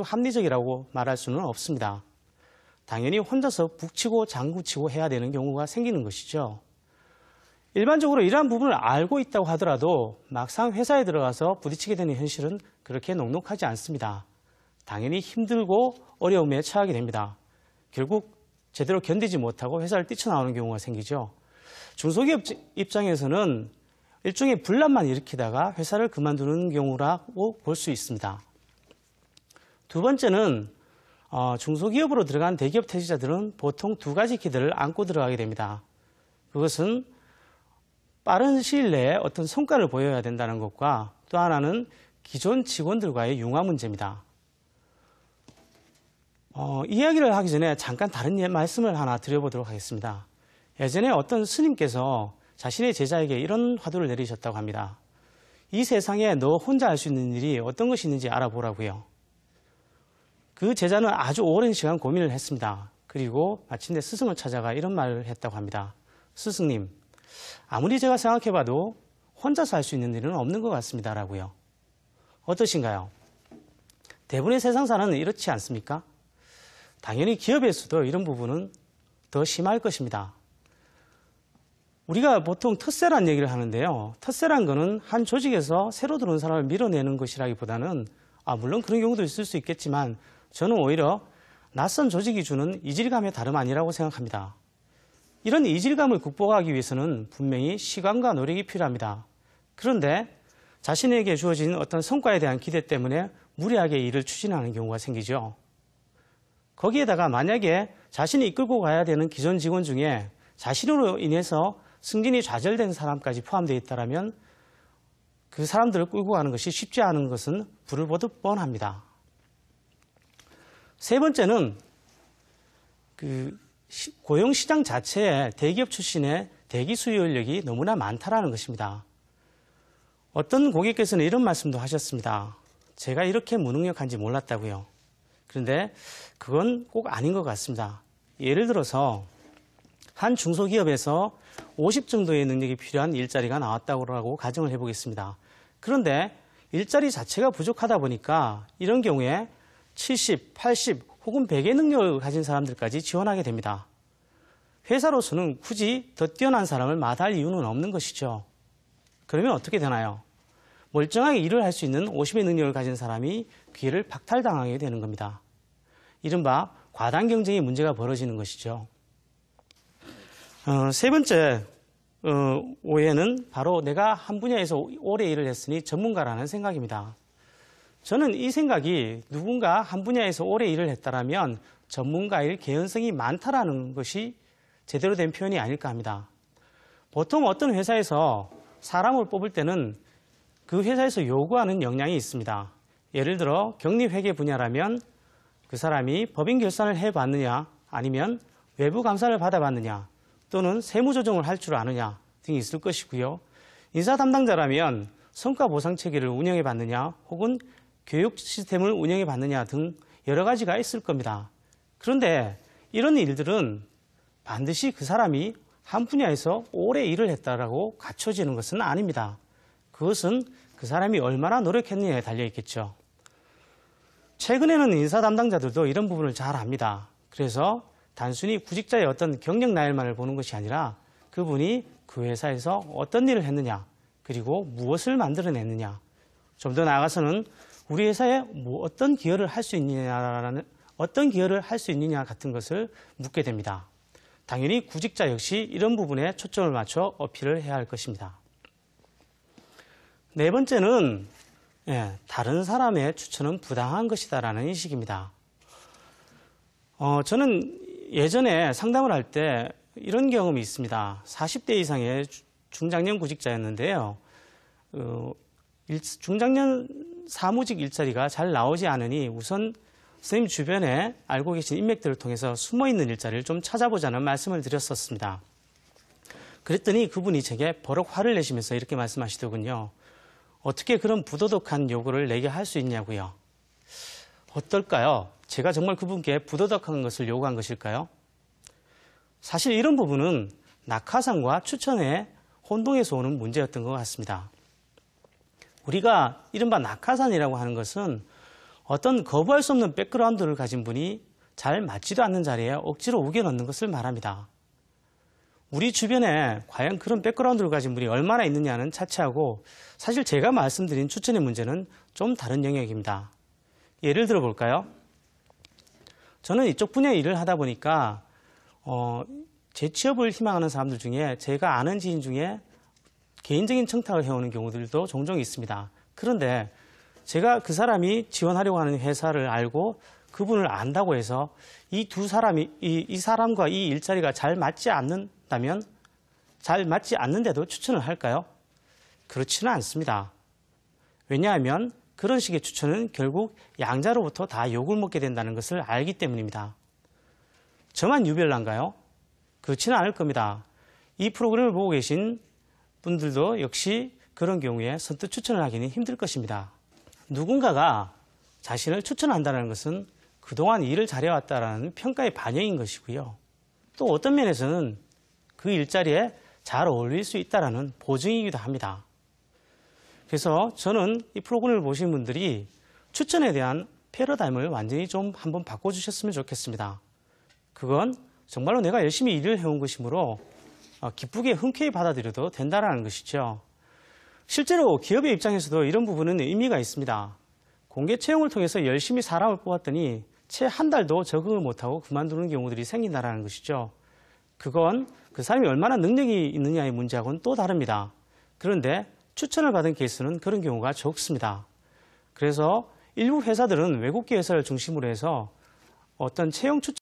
합리적이라고 말할 수는 없습니다. 당연히 혼자서 북치고 장구치고 해야 되는 경우가 생기는 것이죠. 일반적으로 이러한 부분을 알고 있다고 하더라도 막상 회사에 들어가서 부딪히게 되는 현실은 그렇게 녹록하지 않습니다. 당연히 힘들고 어려움에 처하게 됩니다. 결국 제대로 견디지 못하고 회사를 뛰쳐나오는 경우가 생기죠. 중소기업 입장에서는 일종의 분란만 일으키다가 회사를 그만두는 경우라고 볼 수 있습니다. 두 번째는 어, 중소기업으로 들어간 대기업 퇴직자들은 보통 두 가지 기대를 안고 들어가게 됩니다. 그것은 빠른 시일 내에 어떤 성과를 보여야 된다는 것과 또 하나는 기존 직원들과의 융화 문제입니다. 어, 이야기를 하기 전에 잠깐 다른 예, 말씀을 하나 드려보도록 하겠습니다. 예전에 어떤 스님께서 자신의 제자에게 이런 화두를 내리셨다고 합니다. 이 세상에 너 혼자 할 수 있는 일이 어떤 것이 있는지 알아보라고요. 그 제자는 아주 오랜 시간 고민을 했습니다. 그리고 마침내 스승을 찾아가 이런 말을 했다고 합니다. 스승님, 아무리 제가 생각해봐도 혼자서 할 수 있는 일은 없는 것 같습니다라고요. 어떠신가요? 대부분의 세상사는 이렇지 않습니까? 당연히 기업에서도 이런 부분은 더 심할 것입니다. 우리가 보통 터세란 얘기를 하는데요. 터세란 거는 한 조직에서 새로 들어온 사람을 밀어내는 것이라기보다는 아 물론 그런 경우도 있을 수 있겠지만 저는 오히려 낯선 조직이 주는 이질감의 다름 아니라고 생각합니다. 이런 이질감을 극복하기 위해서는 분명히 시간과 노력이 필요합니다. 그런데 자신에게 주어진 어떤 성과에 대한 기대 때문에 무리하게 일을 추진하는 경우가 생기죠. 거기에다가 만약에 자신이 이끌고 가야 되는 기존 직원 중에 자신으로 인해서 승진이 좌절된 사람까지 포함되어 있다면 그 사람들을 끌고 가는 것이 쉽지 않은 것은 불을 보듯 뻔합니다. 세 번째는 그 고용시장 자체에 대기업 출신의 대기 수요 인력이 너무나 많다라는 것입니다. 어떤 고객께서는 이런 말씀도 하셨습니다. 제가 이렇게 무능력한지 몰랐다고요. 그런데 그건 꼭 아닌 것 같습니다. 예를 들어서 한 중소기업에서 50 정도의 능력이 필요한 일자리가 나왔다고 가정을 해보겠습니다. 그런데 일자리 자체가 부족하다 보니까 이런 경우에 70, 80 혹은 100의 능력을 가진 사람들까지 지원하게 됩니다. 회사로서는 굳이 더 뛰어난 사람을 마다할 이유는 없는 것이죠. 그러면 어떻게 되나요? 멀쩡하게 일을 할 수 있는 50의 능력을 가진 사람이 기회를 박탈당하게 되는 겁니다. 이른바 과당 경쟁의 문제가 벌어지는 것이죠. 어, 세 번째 어, 오해는 바로 내가 한 분야에서 오래 일을 했으니 전문가라는 생각입니다. 저는 이 생각이 누군가 한 분야에서 오래 일을 했다라면 전문가일 개연성이 많다라는 것이 제대로 된 표현이 아닐까 합니다. 보통 어떤 회사에서 사람을 뽑을 때는 그 회사에서 요구하는 역량이 있습니다. 예를 들어 격리회계 분야라면 그 사람이 법인 결산을 해봤느냐 아니면 외부 감사를 받아봤느냐 또는 세무조정을 할 줄 아느냐 등이 있을 것이고요. 인사 담당자라면 성과 보상 체계를 운영해봤느냐 혹은 교육 시스템을 운영해 봤느냐 등 여러 가지가 있을 겁니다. 그런데 이런 일들은 반드시 그 사람이 한 분야에서 오래 일을 했다라고 갖춰지는 것은 아닙니다. 그것은 그 사람이 얼마나 노력했느냐에 달려 있겠죠. 최근에는 인사 담당자들도 이런 부분을 잘 압니다. 그래서 단순히 구직자의 어떤 경력 나열만을 보는 것이 아니라 그분이 그 회사에서 어떤 일을 했느냐, 그리고 무엇을 만들어냈느냐, 좀 더 나아가서는 우리 회사에 뭐 어떤 기여를 할 수 있느냐라는 어떤 기여를 할 수 있느냐 같은 것을 묻게 됩니다. 당연히 구직자 역시 이런 부분에 초점을 맞춰 어필을 해야 할 것입니다. 네 번째는 예, 다른 사람의 추천은 부당한 것이다라는 인식입니다. 어, 저는 예전에 상담을 할 때 이런 경험이 있습니다. 40대 이상의 중장년 구직자였는데요. 어, 중장년 사무직 일자리가 잘 나오지 않으니 우선 선생님 주변에 알고 계신 인맥들을 통해서 숨어있는 일자리를 좀 찾아보자는 말씀을 드렸었습니다. 그랬더니 그분이 제게 버럭 화를 내시면서 이렇게 말씀하시더군요. 어떻게 그런 부도덕한 요구를 내게 할 수 있냐고요. 어떨까요? 제가 정말 그분께 부도덕한 것을 요구한 것일까요? 사실 이런 부분은 낙하산과 추천의 혼동에서 오는 문제였던 것 같습니다. 우리가 이른바 낙하산이라고 하는 것은 어떤 거부할 수 없는 백그라운드를 가진 분이 잘 맞지도 않는 자리에 억지로 우겨 넣는 것을 말합니다. 우리 주변에 과연 그런 백그라운드를 가진 분이 얼마나 있느냐는 차치하고 사실 제가 말씀드린 추천의 문제는 좀 다른 영역입니다. 예를 들어 볼까요? 저는 이쪽 분야 일을 하다 보니까 어, 재취업을 희망하는 사람들 중에 제가 아는 지인 중에 개인적인 청탁을 해오는 경우들도 종종 있습니다. 그런데 제가 그 사람이 지원하려고 하는 회사를 알고 그분을 안다고 해서 이 두 사람이 이, 이, 사람과 이 일자리가 잘 맞지 않는다면 잘 맞지 않는데도 추천을 할까요? 그렇지는 않습니다. 왜냐하면 그런 식의 추천은 결국 양자로부터 다 욕을 먹게 된다는 것을 알기 때문입니다. 저만 유별난가요? 그렇지는 않을 겁니다. 이 프로그램을 보고 계신 분들도 역시 그런 경우에 선뜻 추천을 하기는 힘들 것입니다. 누군가가 자신을 추천한다는 것은 그동안 일을 잘해왔다라는 평가의 반영인 것이고요. 또 어떤 면에서는 그 일자리에 잘 어울릴 수 있다는 보증이기도 합니다. 그래서 저는 이 프로그램을 보신 분들이 추천에 대한 패러다임을 완전히 좀 한번 바꿔주셨으면 좋겠습니다. 그건 정말로 내가 열심히 일을 해온 것이므로 어, 기쁘게 흔쾌히 받아들여도 된다는 것이죠. 실제로 기업의 입장에서도 이런 부분은 의미가 있습니다. 공개 채용을 통해서 열심히 사람을 뽑았더니 채 한 달도 적응을 못하고 그만두는 경우들이 생긴다라는 것이죠. 그건 그 사람이 얼마나 능력이 있느냐의 문제하고는 또 다릅니다. 그런데 추천을 받은 케이스는 그런 경우가 적습니다. 그래서 일부 회사들은 외국계 회사를 중심으로 해서 어떤 채용 추천